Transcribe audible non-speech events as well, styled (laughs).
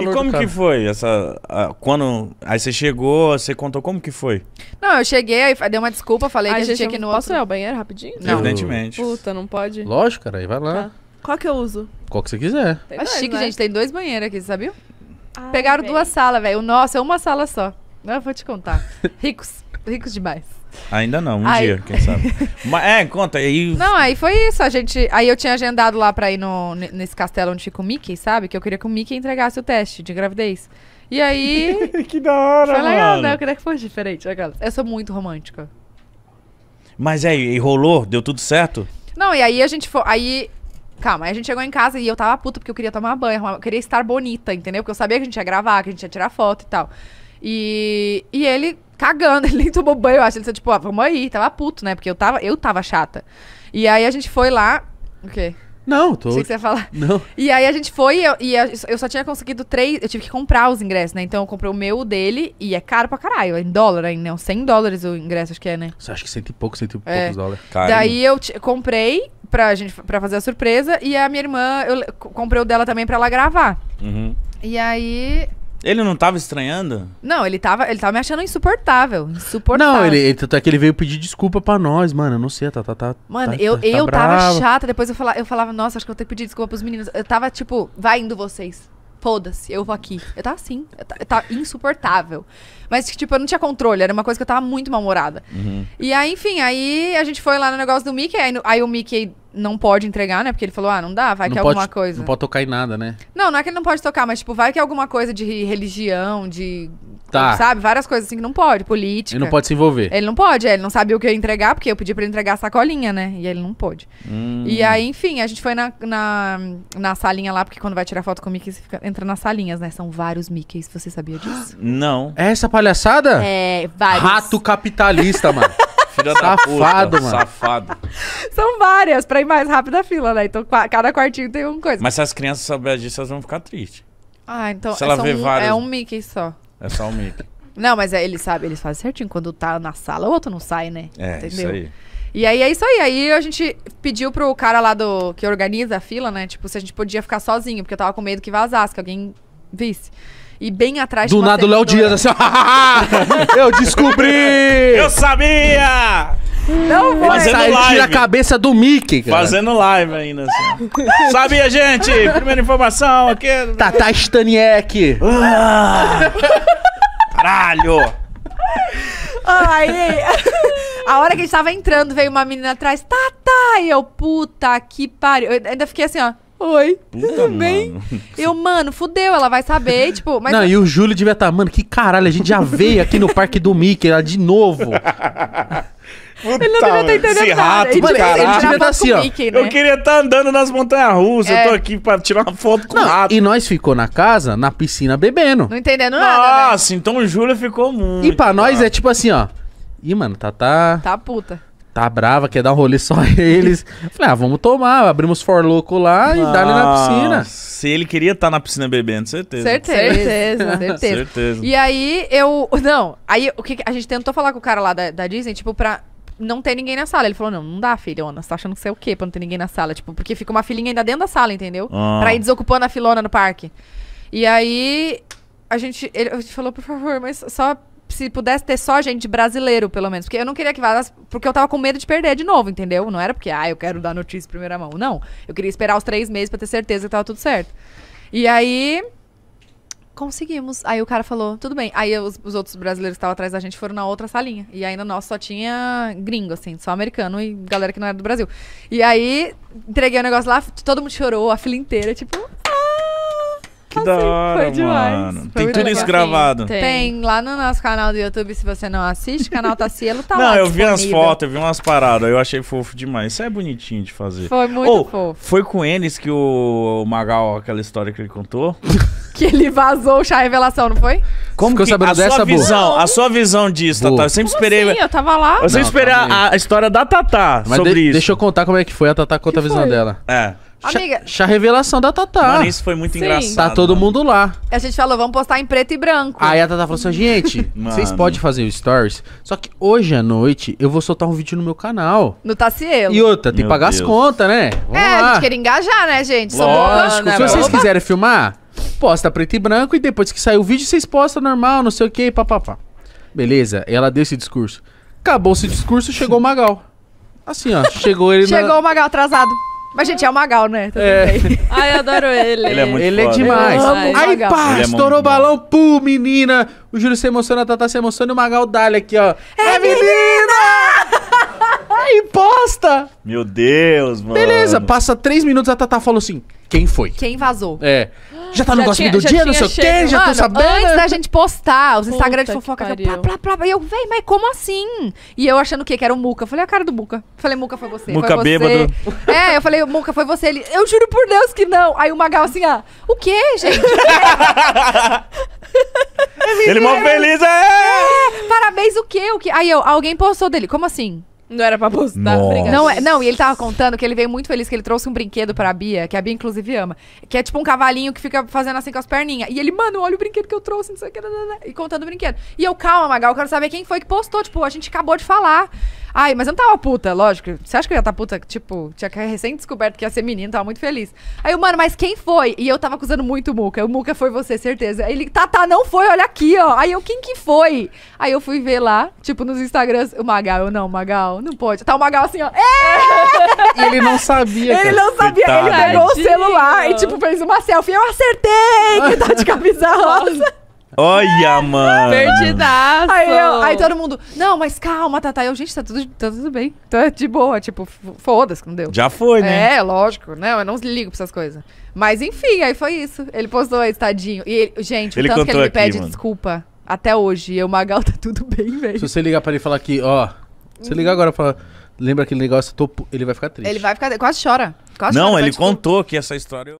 e como que foi essa. A, quando. Aí você chegou, você contou como que foi? Não, eu cheguei, dei uma desculpa, falei que a gente tinha que ir no Posso ir ao banheiro rapidinho? Não. Evidentemente. Puta, não pode. Lógico, cara, aí vai lá. Tá. Qual que eu uso? Qual que você quiser. Tem dois, chique, né? gente, tem dois banheiros aqui, você sabia? Ai, Pegaram duas salas, velho. O nosso é uma sala só. Eu vou te contar. (laughs) ricos, ricos demais. Ainda não, um aí... dia, quem sabe. (laughs) Mas, é, conta aí. Não, aí foi isso. A gente, aí eu tinha agendado lá pra ir no, nesse castelo onde fica o Mickey, sabe? Que eu queria que o Mickey entregasse o teste de gravidez. E aí. (laughs) que da hora, foi legal, mano. né? Eu queria que fosse diferente. Né, Aquela. Eu sou muito romântica. Mas aí, é, e rolou? Deu tudo certo? Não, e aí a gente foi. Aí Calma, aí a gente chegou em casa e eu tava puta porque eu queria tomar banho, eu queria estar bonita, entendeu? Porque eu sabia que a gente ia gravar, que a gente ia tirar foto e tal. E, e ele cagando, (laughs) ele nem tomou banho, eu acho. Ele disse, tipo, ah, vamos aí, tava puto, né? Porque eu tava, eu tava chata. E aí a gente foi lá. O quê? Não, tô. sei que você ia falar. Não. (laughs) E aí a gente foi e eu, e eu só tinha conseguido três. Eu tive que comprar os ingressos, né? Então eu comprei o meu, o dele, e é caro pra caralho. É em dólar ainda, não. Né? 100 dólares o ingresso, acho que é, né? Você acha que cento e pouco, cento e é. poucos dólares. Caramba. Daí eu comprei pra, gente, pra fazer a surpresa, e a minha irmã, eu comprei o dela também pra ela gravar. Uhum. E aí. Ele não tava estranhando? Não, ele tava, ele tava me achando insuportável. Insuportável. Não, ele, ele, tanto é que ele veio pedir desculpa pra nós, mano. Eu não sei, tá, tá, tá. Mano, tá, eu, tá, tá eu tá tava chata. Depois eu falava, eu falava, nossa, acho que eu tenho que pedir desculpa pros meninos. Eu tava tipo, vai indo vocês. Foda-se, eu vou aqui. Eu tava assim, eu tava, eu tava, insuportável. Mas, tipo, eu não tinha controle, era uma coisa que eu tava muito mal-humorada. Uhum. E aí, enfim, aí a gente foi lá no negócio do Mickey, aí, aí o Mickey não pode entregar, né? Porque ele falou, ah, não dá, vai não que é pode, alguma coisa. Não pode tocar em nada, né? Não, não é que ele não pode tocar, mas tipo, vai que é alguma coisa de religião, de. Tá. Sabe? Várias coisas assim que não pode, política. Ele não pode se envolver. Ele não pode, é, ele não sabia o que eu é ia entregar, porque eu pedi pra ele entregar a sacolinha, né? E ele não pôde. Hum. E aí, enfim, a gente foi na, na, na, salinha lá, porque quando vai tirar foto com o Mickey, você fica, entra nas salinhas, né? São vários Mickeys, você sabia disso? (gasps) Não. É essa palhaçada? É, vários. Rato capitalista, mano. (laughs) filha Safado, da puta. Mano. Safado. São várias, pra ir mais rápido a fila, né? Então cada quartinho tem uma coisa. Mas se as crianças souberem disso, elas vão ficar tristes. Ah, então se é ela vê um, várias... é um Mickey só. É só um Mickey. Não, mas é, eles sabem, eles fazem certinho. Quando tá na sala, o outro não sai, né? É, Entendeu? isso aí. E aí é isso aí. Aí a gente pediu pro cara lá do que organiza a fila, né? Tipo, se a gente podia ficar sozinho, porque eu tava com medo que vazasse, que alguém visse e bem atrás Do de nada o Léo Dias, assim, (laughs) eu descobri! Eu sabia! Não foi. Fazendo Sai, live. a cabeça do Mickey, cara. Fazendo live ainda, assim. Sabia, gente? Primeira informação aqui. Tata tá, tá Staniek. Ah! caralho. Aí, (laughs) a hora que a gente tava entrando, veio uma menina atrás. Tata! E eu, puta que pariu. Eu ainda fiquei assim, ó. Oi. Puta, Bem? Mano. Eu, mano, fudeu, ela vai saber, tipo, mas. Não, e o Júlio devia estar, tá, mano, que caralho, a gente já veio aqui no parque do Mickey, ela de novo. Puta, ele não devia estar entendendo esse nada. rato, ele, mano, ele, devia estar tá assim, ó. Mickey, né? Eu queria estar tá andando nas montanhas russas, é. eu tô é. aqui pra tirar uma foto com o rato. E nós ficou na casa, na piscina, bebendo. Não entendendo nada. Nossa, né? então o Júlio ficou muito. E pra cara. nós é tipo assim, ó. Ih, mano, tá, tá. Tá puta tá brava, quer dar um rolê só (laughs) eles. Falei, ah, vamos tomar, abrimos for louco lá e dá-lhe na piscina. Se ele queria estar tá na piscina bebendo, certeza. Certeza, certeza, (laughs) certeza. certeza. E aí eu. Não, aí o que a gente tentou falar com o cara lá da, da Disney, tipo, pra não ter ninguém na sala. Ele falou: não, não dá, filhona. Você tá achando que você é o quê pra não ter ninguém na sala? Tipo, porque fica uma filhinha ainda dentro da sala, entendeu? Ah. Pra ir desocupando a filona no parque. E aí a gente, ele, a gente falou, por favor, mas só se pudesse ter só gente brasileiro, pelo menos. Porque eu não queria que vazasse, porque eu tava com medo de perder de novo, entendeu? Não era porque, ah, eu quero dar notícia em primeira mão. Não. Eu queria esperar os três meses para ter certeza que tava tudo certo. E aí. Conseguimos. Aí o cara falou, tudo bem. Aí os, os outros brasileiros que estavam atrás da gente foram na outra salinha. E aí no nosso só tinha gringo, assim, só americano e galera que não era do Brasil. E aí entreguei o negócio lá, todo mundo chorou, a fila inteira, tipo, que da hora, foi demais. mano. Foi tem tudo isso gravado. Tem, tem. lá no nosso canal do YouTube, se você não assiste, o canal Tacielo tá, tá (laughs) não, lá. Não, eu vi umas fotos, eu vi umas paradas, eu achei fofo demais. Isso é bonitinho de fazer. Foi muito oh, fofo. Foi com eles que o Magal, aquela história que ele contou. (laughs) que ele vazou o chá revelação, não foi? Como Ficou que sabendo a dessa sua boa? visão, a sua visão disso, Tatá? Eu sempre como esperei. Assim? Eu tava lá. Eu sempre não, esperei tá a, a, história da Tatá sobre de, isso. Deixa eu contar como é que foi a Tatá conta a visão dela. É. Amiga. Chá revelação da Tatá. Mano, isso foi muito Sim. engraçado. Tá todo mano. mundo lá. A gente falou, vamos postar em preto e branco. Aí a Tatá falou assim, gente, (laughs) vocês podem fazer o stories, só que hoje à noite eu vou soltar um vídeo no meu canal. No Tacielo. E outra, tem que pagar Deus. as contas, né? É, vamos é, lá. a gente quer engajar, né, gente? Lógico, né, se vocês quiserem filmar, posta preto e branco e depois que sair o vídeo vocês postam normal, não sei o que, papapá. Beleza, ela deu esse discurso. Acabou esse discurso, chegou o Magal. Assim, ó, chegou ele Chegou na... o Magal atrasado. Mas, gente, é o Magal, né? É. (laughs) Ai, eu adoro ele. Ele é muito Ele é demais. o Aí, pá, é estourou o balão, pum, menina. O Júlio se emociona, a Tata se emociona e o Magal dá aqui, ó. É, é menina! e posta! Meu Deus, mano. Beleza, passa três minutos, a Tatá falou assim: quem foi? Quem vazou? É. Já tá no já do dia, não sei o quê, já tô sabendo. Antes né? da gente postar, os Puta de fofoca, plá, plá, plá. E eu, véi, mas como assim? E eu achando o quê? Que era o Muca. Eu falei, a cara do Muca. Falei, Muca, foi você. Muca foi bêbado. Você. É, eu falei, Muca, foi você. Ele, eu juro por Deus que não. Aí o Magal assim, ah, o quê, gente? Ele mó feliz, é! é! Parabéns, o quê? O quê? Aí eu, alguém postou dele, como assim? Não era pra postar. Não, é, não, e ele tava contando que ele veio muito feliz que ele trouxe um brinquedo pra Bia, que a Bia inclusive ama. Que é tipo um cavalinho que fica fazendo assim com as perninhas. E ele, mano, olha o brinquedo que eu trouxe, não sei o que. E contando o brinquedo. E eu, calma, Magal, eu quero saber quem foi que postou. Tipo, a gente acabou de falar. Ai, mas eu não tava puta, lógico. Você acha que eu ia estar tá puta? Tipo, tinha recém descoberto que ia ser menino, tava muito feliz. Aí eu, mano, mas quem foi? E eu tava acusando muito o Muca. O Muca foi você, certeza. ele, tá, tá, não foi, olha aqui, ó. Aí eu, quem que foi? Aí eu fui ver lá, tipo, nos Instagrams, o Magal. Eu, não, Magal, não pode. Tá o Magal assim, ó. É! Ele não sabia. Ele não sabia. Coitado. Ele pegou Tadinho. o celular e, tipo, fez uma selfie. Eu acertei que tá de camisa (laughs) rosa. Olha, mano. Perdidaço. Aí, eu, aí todo mundo, não, mas calma, Tatá. Eu, gente, tá tudo, tá tudo bem. Tá de boa. Tipo, foda-se que não deu. Já foi, né? É, lógico. Não, né? eu não ligo pra essas coisas. Mas enfim, aí foi isso. Ele postou aí, tadinho. E ele, gente, ele o tanto que ele me pede mano. desculpa até hoje. Eu, Magal, (laughs) tá tudo bem, velho. Se você ligar pra ele e falar aqui, ó. Se ligar agora pra. falar. Lembra aquele negócio, tô, ele vai ficar triste. Ele vai ficar. Quase chora. Quase não, chora, ele contou que essa história.